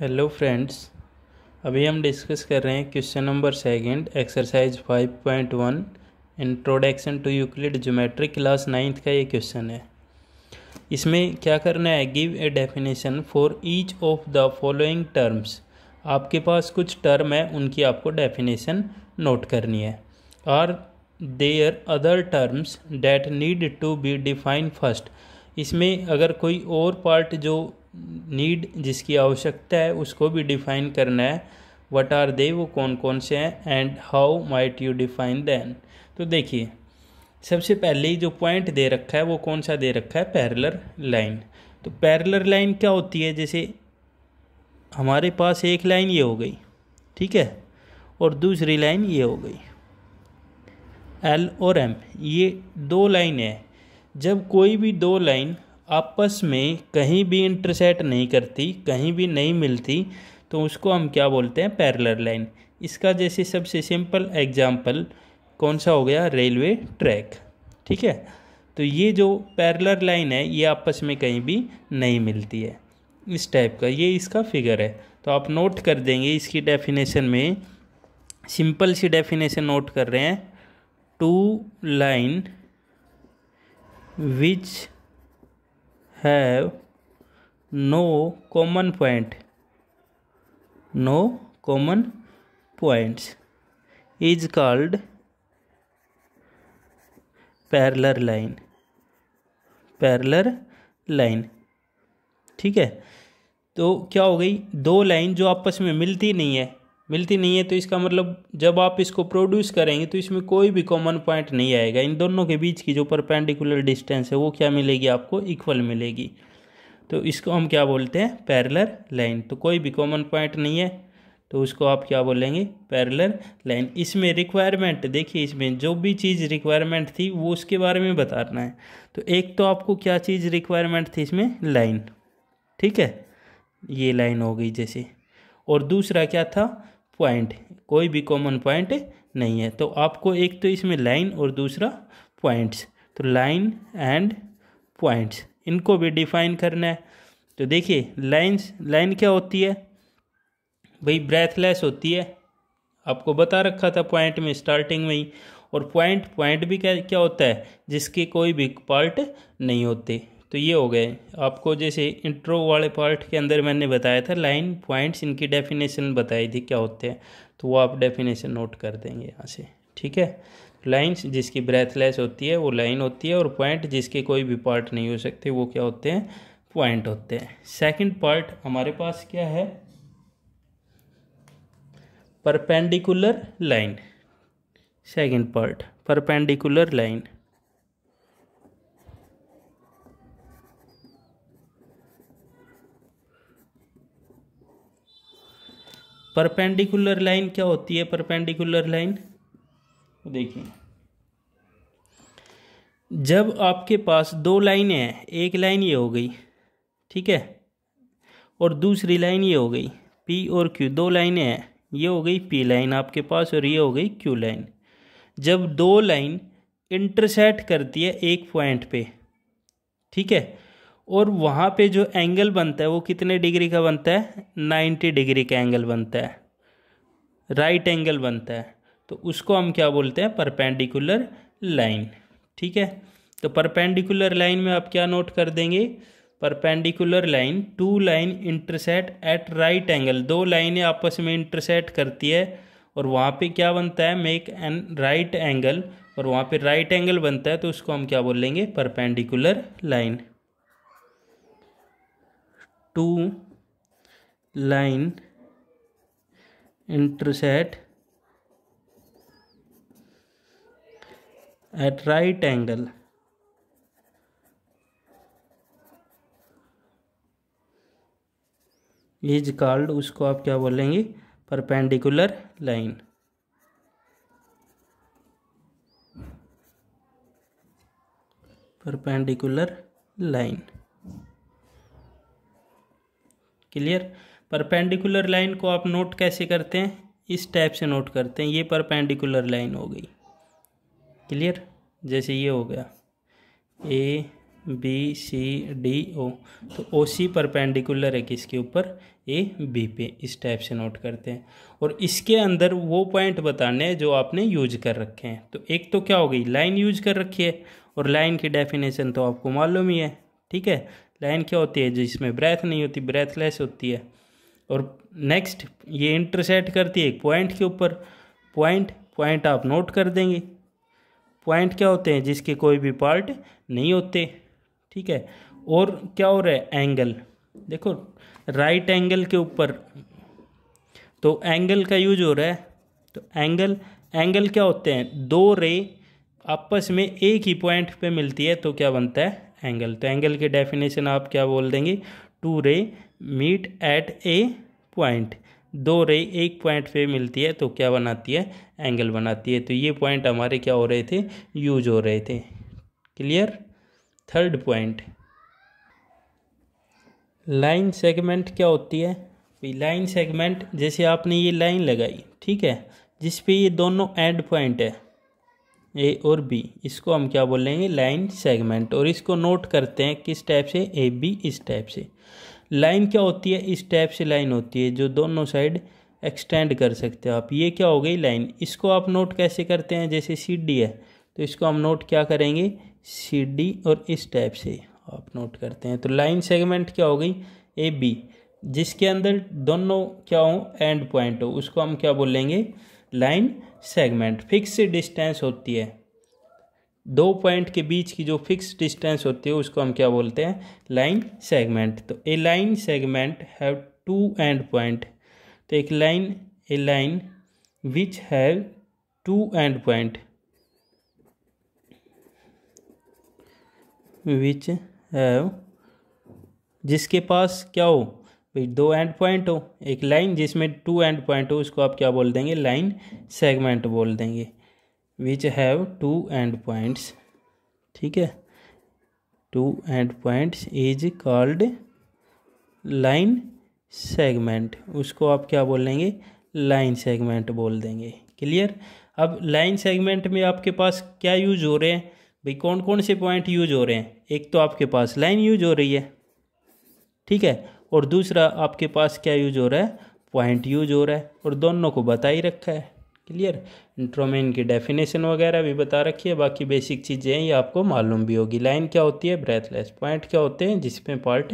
hello friends अभी हम discuss कर रहे हैं question number second exercise 5.1 introduction to Euclid geometry class ninth का ये क्वेश्चन है इसमें क्या करना है give a definition for each of the following terms आपके पास कुछ टर्म है उनकी आपको डेफिनेशन नोट करनी है are there other terms that need to be define first इसमें अगर कोई और पार्ट जो नीड जिसकी आवश्यकता है उसको भी डिफाइन करना है वट आर दे वो कौन कौन से हैं and how might you define them तो देखिए सबसे पहले ही जो पॉइंट दे रखा है वो कौन सा दे रखा है पैरलर लाइन तो पैरलर लाइन क्या होती है जैसे हमारे पास एक लाइन ये हो गई ठीक है और दूसरी लाइन ये हो गई एल और एम ये दो लाइन है जब कोई भी दो लाइन आपस में कहीं भी इंटरसेट नहीं करती कहीं भी नहीं मिलती तो उसको हम क्या बोलते हैं पैरलर लाइन इसका जैसे सबसे सिंपल एग्जाम्पल कौन सा हो गया रेलवे ट्रैक ठीक है तो ये जो पैरलर लाइन है ये आपस में कहीं भी नहीं मिलती है इस टाइप का ये इसका फिगर है तो आप नोट कर देंगे इसकी डेफिनेशन में सिंपल सी डेफिनेशन नोट कर रहे हैं two line which have no common point no common points is called parallel line parallel line ठीक है तो क्या हो गई दो लाइन जो आपस में मिलती नहीं है मिलती नहीं है तो इसका मतलब जब आप इसको प्रोड्यूस करेंगे तो इसमें कोई भी कॉमन पॉइंट नहीं आएगा इन दोनों के बीच की जो परपेंडिकुलर डिस्टेंस है वो क्या मिलेगी आपको इक्वल मिलेगी तो इसको हम क्या बोलते हैं पैरलर लाइन तो कोई भी कॉमन पॉइंट नहीं है तो उसको आप क्या बोलेंगे पैरलर लाइन इसमें रिक्वायरमेंट देखिए इसमें जो भी चीज़ रिक्वायरमेंट थी वो उसके बारे में बताना है तो एक तो आपको क्या चीज़ रिक्वायरमेंट थी इसमें लाइन ठीक है ये लाइन हो गई जैसे और दूसरा क्या था पॉइंट कोई भी कॉमन पॉइंट नहीं है तो आपको एक तो इसमें लाइन और दूसरा पॉइंट्स तो लाइन एंड पॉइंट्स इनको भी डिफाइन करना है तो देखिए लाइन्स लाइन क्या होती है भाई ब्रेथलेस होती है आपको बता रखा था पॉइंट में स्टार्टिंग में ही और पॉइंट पॉइंट भी क्या क्या होता है जिसके कोई भी पार्ट नहीं होते तो ये हो गए आपको जैसे इंट्रो वाले पार्ट के अंदर मैंने बताया था लाइन पॉइंट्स इनकी डेफिनेशन बताई थी क्या होते हैं तो वो आप डेफिनेशन नोट कर देंगे यहाँ से ठीक है लाइन्स जिसकी ब्रेथलेस होती है वो लाइन होती है और पॉइंट जिसके कोई भी पार्ट नहीं हो सकते वो क्या होते हैं पॉइंट होते हैं सेकेंड पार्ट हमारे पास क्या है perpendicular line second part perpendicular line perpendicular line क्या होती है परपेंडिकुलर लाइन देखिए जब आपके पास दो लाइनें हैं एक लाइन ये हो गई ठीक है और दूसरी लाइन ये हो गई पी और क्यू दो लाइनें हैं ये हो गई पी लाइन आपके पास और ये हो गई क्यू लाइन जब दो लाइन इंटरसेट करती है एक पॉइंट पे ठीक है और वहाँ पे जो एंगल बनता है वो कितने डिग्री का बनता है नाइन्टी डिग्री का एंगल बनता है राइट right एंगल बनता है तो उसको हम क्या बोलते हैं परपेंडिकुलर लाइन ठीक है तो परपेंडिकुलर लाइन में आप क्या नोट कर देंगे perpendicular line two line intersect at right angle दो लाइनें आपस में इंटरसेट करती है और वहाँ पे क्या बनता है मेक एन राइट एंगल और वहाँ पे राइट right एंगल बनता है तो उसको हम क्या बोलेंगे perpendicular line two line intersect at right angle is called उसको आप क्या बोलेंगे perpendicular line perpendicular line clear perpendicular line को आप नोट कैसे करते हैं इस टाइप से नोट करते हैं ये परपेंडिकुलर लाइन हो गई क्लियर जैसे ये हो गया ए बी सी डी ओ तो ओ सी परपेंडिकुलर है किसके ऊपर ए बी पे इस टाइप से नोट करते हैं और इसके अंदर वो पॉइंट बताने हैं जो आपने यूज कर रखे हैं तो एक तो क्या हो गई लाइन यूज कर रखी है और लाइन की डेफिनेशन तो आपको मालूम ही है ठीक है लाइन क्या होती है जिसमें ब्रेथ नहीं होती ब्रेथलेस होती है और नेक्स्ट ये इंटरसेट करती है एक पॉइंट के ऊपर पॉइंट पॉइंट आप नोट कर देंगे पॉइंट क्या होते हैं जिसके कोई भी पार्ट नहीं होते ठीक है और क्या हो रहा है एंगल देखो राइट एंगल के ऊपर तो एंगल का यूज हो रहा है तो एंगल एंगल क्या होते हैं दो रे आपस में एक ही पॉइंट पे मिलती है तो क्या बनता है एंगल तो एंगल की डेफिनेशन आप क्या बोल देंगे टू रे मीट एट ए पॉइंट दो रे एक पॉइंट पे मिलती है तो क्या बनाती है एंगल बनाती है तो ये पॉइंट हमारे क्या हो रहे थे यूज हो रहे थे clear third point line segment क्या होती है लाइन सेगमेंट जैसे आपने ये लाइन लगाई ठीक है जिस पे ये दोनों एंड पॉइंट है ए और बी इसको हम क्या बोल लेंगे लाइन सेगमेंट और इसको नोट करते हैं किस टाइप से ए बी इस टाइप से लाइन क्या होती है इस टाइप से लाइन होती है जो दोनों साइड एक्सटेंड कर सकते हो आप ये क्या हो गई लाइन इसको आप नोट कैसे करते हैं जैसे सी डी है तो इसको हम नोट क्या करेंगे सी डी और इस टाइप से आप नोट करते हैं तो लाइन सेगमेंट क्या हो गई ए बी जिसके अंदर दोनों क्या हो एंड पॉइंट हो उसको हम क्या बोलेंगे लाइन सेगमेंट फिक्स डिस्टेंस होती है दो पॉइंट के बीच की जो फिक्स डिस्टेंस होती है उसको हम क्या बोलते हैं लाइन सेगमेंट तो a line segment have two end point तो एक line a line which have two end point which have जिसके पास क्या हो फिर दो एंड पॉइंट हो एक लाइन जिसमें टू एंड पॉइंट हो उसको आप क्या बोल देंगे लाइन सेगमेंट बोल देंगे which have two end points ठीक है two end points is called line segment उसको आप क्या बोल देंगे लाइन सेगमेंट बोल देंगे क्लियर अब लाइन सेगमेंट में आपके पास क्या यूज हो रहे हैं भाई कौन कौन से पॉइंट यूज हो रहे हैं एक तो आपके पास लाइन यूज हो रही है ठीक है और दूसरा आपके पास क्या यूज हो रहा है पॉइंट यूज हो रहा है और दोनों को बता ही रखा है क्लियर इंट्रोमेन की डेफिनेशन वगैरह भी बता रखी है बाकी बेसिक चीज़ें हैं ये आपको मालूम भी होगी लाइन क्या होती है ब्रेथलेस पॉइंट क्या होते हैं जिसमें पार्ट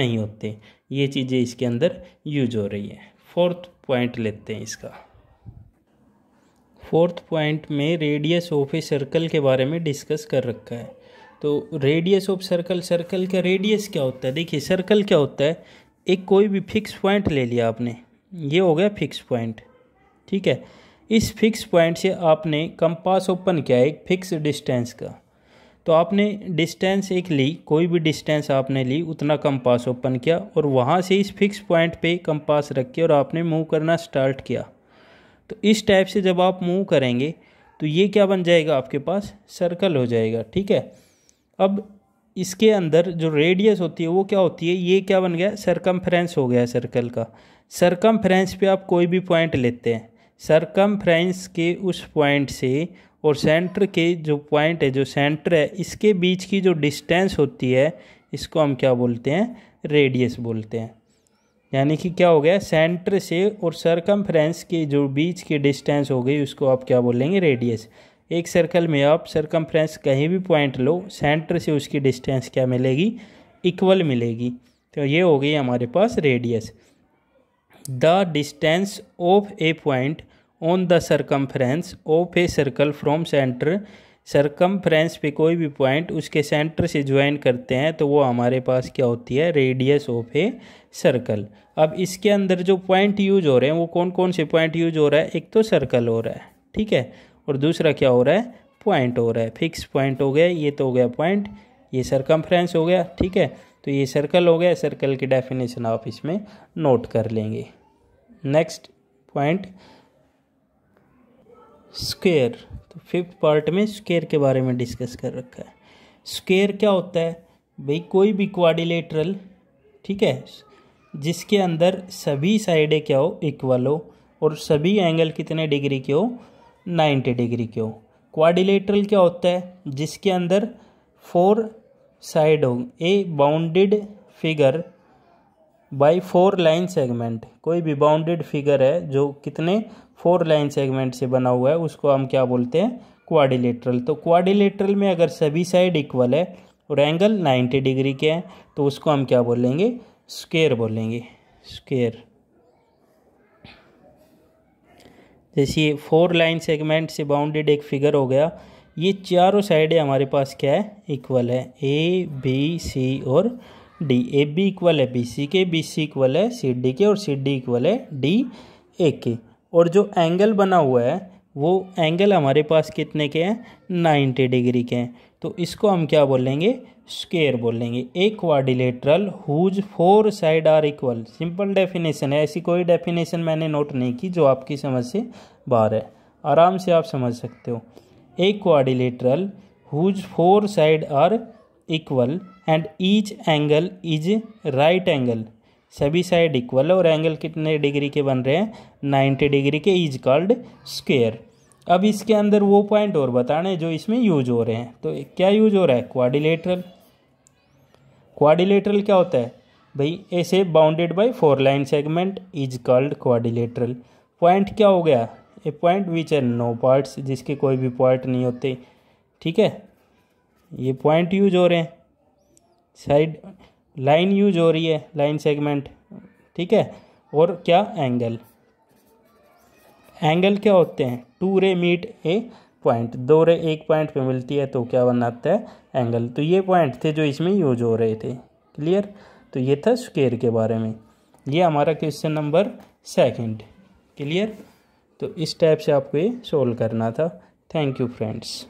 नहीं होते ये चीज़ें इसके अंदर यूज हो रही है फोर्थ पॉइंट लेते हैं इसका फोर्थ पॉइंट में रेडियस ऑफ ए सर्कल के बारे में डिस्कस कर रखा है तो रेडियस ऑफ सर्कल सर्कल का रेडियस क्या होता है देखिए सर्कल क्या होता है एक कोई भी फिक्स पॉइंट ले लिया आपने ये हो गया फिक्स पॉइंट ठीक है इस फिक्स पॉइंट से आपने कंपास ओपन किया एक फिक्स डिस्टेंस का तो आपने डिस्टेंस एक ली कोई भी डिस्टेंस आपने ली उतना कंपास ओपन किया और वहाँ से इस फिक्स पॉइंट पे कंपास रख के और आपने मूव करना स्टार्ट किया तो इस टाइप से जब आप मूव करेंगे तो ये क्या बन जाएगा आपके पास सर्कल हो जाएगा ठीक है अब इसके अंदर जो रेडियस होती है वो क्या होती है ये क्या बन गया सरकम हो गया सर्कल का सरकम पे आप कोई भी पॉइंट लेते हैं सरकम के उस पॉइंट से और सेंटर के जो पॉइंट है जो सेंटर है इसके बीच की जो डिस्टेंस होती है इसको हम क्या बोलते हैं रेडियस बोलते हैं यानी कि क्या हो गया सेंटर से और सरकम के जो बीच की डिस्टेंस हो गई उसको आप क्या बोलेंगे रेडियस एक सर्कल में आप सरकमफ्रेंस कहीं भी पॉइंट लो सेंटर से उसकी डिस्टेंस क्या मिलेगी इक्वल मिलेगी तो ये हो गई हमारे पास radius the distance of a point on the circumference of a circle from centre circumference पे कोई भी पॉइंट उसके सेंटर से ज्वाइन करते हैं तो वो हमारे पास क्या होती है रेडियस ऑफ ए सर्कल अब इसके अंदर जो पॉइंट यूज हो रहे हैं वो कौन कौन से पॉइंट यूज हो रहा है एक तो सर्कल हो रहा है ठीक है और दूसरा क्या हो रहा है पॉइंट हो रहा है फिक्स पॉइंट हो गया ये तो हो गया पॉइंट ये सर्कम हो गया ठीक है तो ये सर्कल हो गया सर्कल की डेफिनेशन आप इसमें नोट कर लेंगे नेक्स्ट पॉइंट स्क्वेयर तो फिफ्थ पार्ट में स्क्वेयर के बारे में डिस्कस कर रखा है स्क्वेयर क्या होता है भाई कोई भी क्वाडिलेटरल ठीक है जिसके अंदर सभी साइडें क्या हो इक्वल हो और सभी एंगल कितने डिग्री के हो नाइन्टी डिग्री के हो क्वाडिलेटरल क्या होता है जिसके अंदर फोर साइड हो a bounded figure by four line segment कोई भी बाउंडेड फिगर है जो कितने फोर लाइन सेगमेंट से बना हुआ है उसको हम क्या बोलते हैं क्वाडिलेटरल तो क्वाडिलेटरल में अगर सभी साइड इक्वल है और एंगल नाइन्टी डिग्री के हैं तो उसको हम क्या बोलेंगे स्केयर बोलेंगे स्केयर जैसे ये फोर लाइन सेगमेंट से बाउंडेड एक फिगर हो गया ये चारों साइडें हमारे पास क्या है इक्वल है ए बी सी और डी ए बी इक्वल है बी सी के बी सी इक्वल है सी डी के और सी डी इक्वल है डी ए के और जो एंगल बना हुआ है वो एंगल हमारे पास कितने के हैं नाइन्टी डिग्री के हैं तो इसको हम क्या बोलेंगे स्केयर बोलेंगे एक quadrilateral whose four side are equal simple definition है ऐसी कोई डेफिनेशन मैंने नोट नहीं की जो आपकी समझ से बाहर है आराम से आप समझ सकते हो एक quadrilateral whose four side are equal and each angle is right angle सभी साइड इक्वल और एंगल कितने डिग्री के बन रहे हैं नाइन्टी डिग्री के इज कॉल्ड स्क्वेयर अब इसके अंदर वो पॉइंट और बताने जो इसमें यूज हो रहे हैं तो क्या यूज हो रहा है क्वाडिलेटरल क्वाडिलेटरल क्या होता है भाई ऐसे bounded by four line segment is called quadrilateral point क्या हो गया a point which are no parts जिसके कोई भी पॉइंट नहीं होते ठीक है ये पॉइंट यूज हो रहे हैं साइड लाइन यूज हो रही है लाइन सेगमेंट ठीक है और क्या एंगल एंगल क्या होते हैं टू रे मीट ए पॉइंट दो रे एक पॉइंट पे मिलती है तो क्या बनाता है एंगल तो ये पॉइंट थे जो इसमें यूज हो रहे थे क्लियर तो ये था स्केयर के बारे में ये हमारा क्वेश्चन नंबर सेकंड क्लियर तो इस टाइप से आपको ये सोल्व करना था थैंक यू फ्रेंड्स